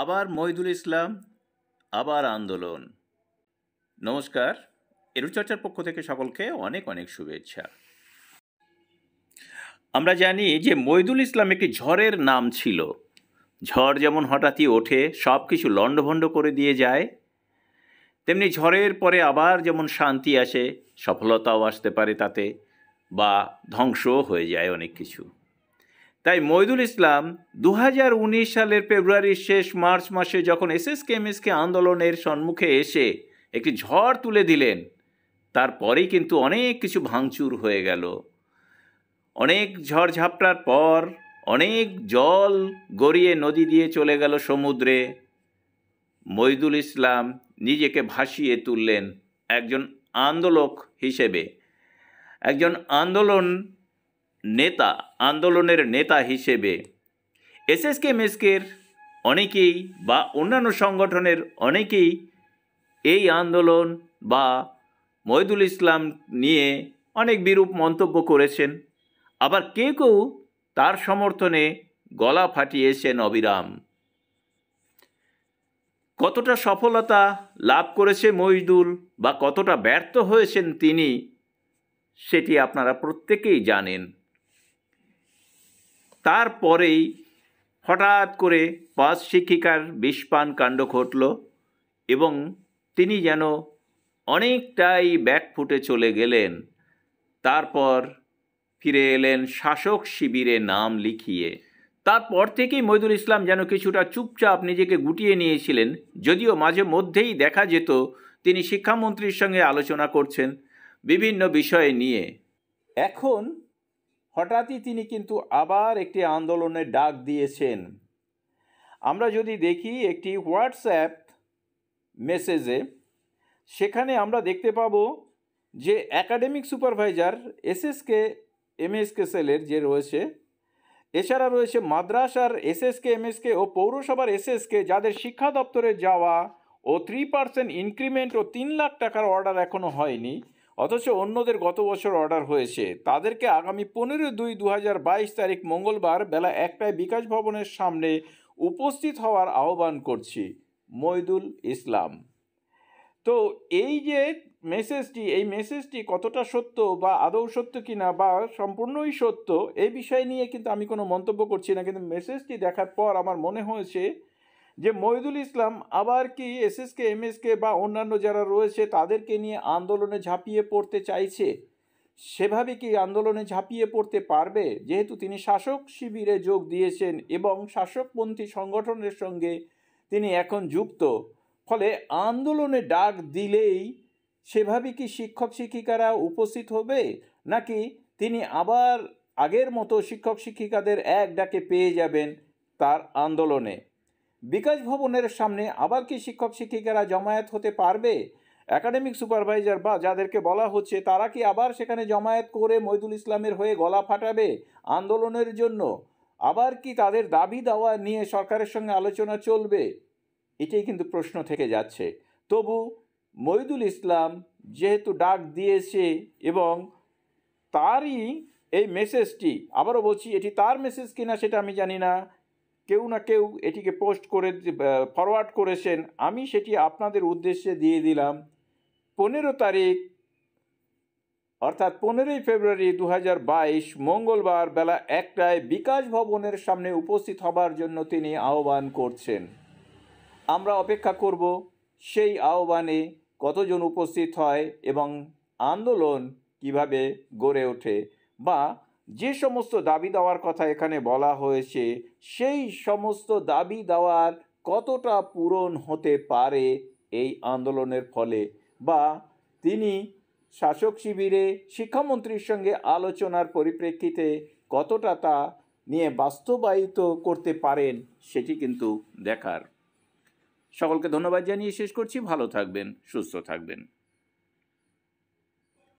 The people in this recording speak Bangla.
আবার মহিদুল ইসলাম আবার আন্দোলন নমস্কার এরুচর্চার পক্ষ থেকে সকলকে অনেক অনেক শুভেচ্ছা আমরা জানি যে মহিদুল ইসলাম একটি ঝড়ের নাম ছিল ঝড় যেমন হঠাৎই ওঠে সব কিছু লণ্ডভণ্ড করে দিয়ে যায় তেমনি ঝড়ের পরে আবার যেমন শান্তি আসে সফলতাও আসতে পারে তাতে বা ধ্বংসও হয়ে যায় অনেক কিছু তাই মইদুল ইসলাম দু সালের ফেব্রুয়ারির শেষ মার্চ মাসে যখন এসএস কেমিসকে আন্দোলনের সম্মুখে এসে একটি ঝড় তুলে দিলেন তারপরেই কিন্তু অনেক কিছু ভাঙচুর হয়ে গেল অনেক ঝড় ঝাপটার পর অনেক জল গড়িয়ে নদী দিয়ে চলে গেল সমুদ্রে মইদুল ইসলাম নিজেকে ভাসিয়ে তুললেন একজন আন্দোলক হিসেবে একজন আন্দোলন নেতা আন্দোলনের নেতা হিসেবে এসএসকে মেসকের অনেকেই বা অন্যান্য সংগঠনের অনেকেই এই আন্দোলন বা মহিদুল ইসলাম নিয়ে অনেক বিরূপ মন্তব্য করেছেন আবার কেউ কেউ তার সমর্থনে গলা ফাটিয়েছেন অবিরাম কতটা সফলতা লাভ করেছে মহিদুল বা কতটা ব্যর্থ হয়েছেন তিনি সেটি আপনারা প্রত্যেকেই জানেন তারপরেই হঠাৎ করে পাঁচ শিক্ষিকার বিষপান কাণ্ড ঘটল এবং তিনি যেন অনেকটাই ব্যাকফুটে চলে গেলেন তারপর ফিরে এলেন শাসক শিবিরে নাম লিখিয়ে তারপর থেকেই মহিদুল ইসলাম যেন কিছুটা চুপচাপ নিজেকে গুটিয়ে নিয়েছিলেন যদিও মাঝে মধ্যেই দেখা যেত তিনি শিক্ষামন্ত্রীর সঙ্গে আলোচনা করছেন বিভিন্ন বিষয় নিয়ে এখন হঠাৎই তিনি কিন্তু আবার একটি আন্দোলনের ডাক দিয়েছেন আমরা যদি দেখি একটি হোয়াটসঅ্যাপ মেসেজে সেখানে আমরা দেখতে পাবো যে অ্যাকাডেমিক সুপারভাইজার এসএসকে এমএসকে সেলের যে রয়েছে এছাড়া রয়েছে মাদ্রাসার এসএসকে এমএসকে ও পৌরসভার এসএসকে যাদের শিক্ষা দপ্তরে যাওয়া ও থ্রি পার্সেন্ট ইনক্রিমেন্ট ও তিন লাখ টাকার অর্ডার এখনও হয়নি অথচ অন্যদের গত বছর অর্ডার হয়েছে তাদেরকে আগামী পনেরো দুই দু তারিখ মঙ্গলবার বেলা একটায় বিকাশ ভবনের সামনে উপস্থিত হওয়ার আহ্বান করছি মইদুল ইসলাম তো এই যে মেসেজটি এই মেসেজটি কতটা সত্য বা আদৌ সত্য কিনা বা সম্পূর্ণই সত্য এই বিষয় নিয়ে কিন্তু আমি কোনো মন্তব্য করছি না কিন্তু মেসেজটি দেখার পর আমার মনে হয়েছে যে মহিদুল ইসলাম আবার কি এসএসকে এমএসকে বা অন্যান্য যারা রয়েছে তাদেরকে নিয়ে আন্দোলনে ঝাঁপিয়ে পড়তে চাইছে সেভাবে কি আন্দোলনে ঝাঁপিয়ে পড়তে পারবে যেহেতু তিনি শাসক শিবিরে যোগ দিয়েছেন এবং শাসকপন্থী সংগঠনের সঙ্গে তিনি এখন যুক্ত ফলে আন্দোলনে ডাক দিলেই সেভাবে কি শিক্ষক শিক্ষিকারা উপস্থিত হবে নাকি তিনি আবার আগের মতো শিক্ষক শিক্ষিকাদের এক ডাকে পেয়ে যাবেন তার আন্দোলনে বিকাশ ভবনের সামনে আবার কি শিক্ষক শিক্ষিকারা জমায়েত হতে পারবে একাডেমিক সুপারভাইজার বা যাদেরকে বলা হচ্ছে তারা কি আবার সেখানে জমায়েত করে মৈদুল ইসলামের হয়ে গলা ফাটাবে আন্দোলনের জন্য আবার কি তাদের দাবি দাওয়া নিয়ে সরকারের সঙ্গে আলোচনা চলবে এটাই কিন্তু প্রশ্ন থেকে যাচ্ছে তবু মৈদুল ইসলাম যেহেতু ডাক দিয়েছে এবং তারই এই মেসেজটি আবারও বলছি এটি তার মেসেজ কিনা সেটা আমি জানি না কেউ না কেউ এটিকে পোস্ট করে ফরওয়ার্ড করেছেন আমি সেটি আপনাদের উদ্দেশ্যে দিয়ে দিলাম পনেরো তারিখ অর্থাৎ পনেরোই ফেব্রুয়ারি দু মঙ্গলবার বেলা একটায় বিকাশ ভবনের সামনে উপস্থিত হবার জন্য তিনি আহ্বান করছেন আমরা অপেক্ষা করব সেই আহ্বানে কতজন উপস্থিত হয় এবং আন্দোলন কিভাবে গড়ে ওঠে বা যে সমস্ত দাবি দেওয়ার কথা এখানে বলা হয়েছে সেই সমস্ত দাবি দেওয়ার কতটা পূরণ হতে পারে এই আন্দোলনের ফলে বা তিনি শাসক শিবিরে শিক্ষামন্ত্রীর সঙ্গে আলোচনার পরিপ্রেক্ষিতে কতটা তা নিয়ে বাস্তবায়িত করতে পারেন সেটি কিন্তু দেখার সকলকে ধন্যবাদ জানিয়ে শেষ করছি ভালো থাকবেন সুস্থ থাকবেন